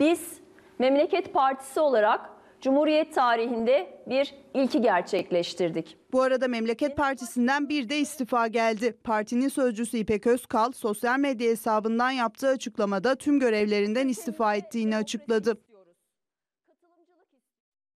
Biz Memleket Partisi olarak Cumhuriyet tarihinde bir ilki gerçekleştirdik. Bu arada Memleket Partisi'nden bir de istifa geldi. Partinin sözcüsü İpek Özkal sosyal medya hesabından yaptığı açıklamada tüm görevlerinden istifa ettiğini açıkladı.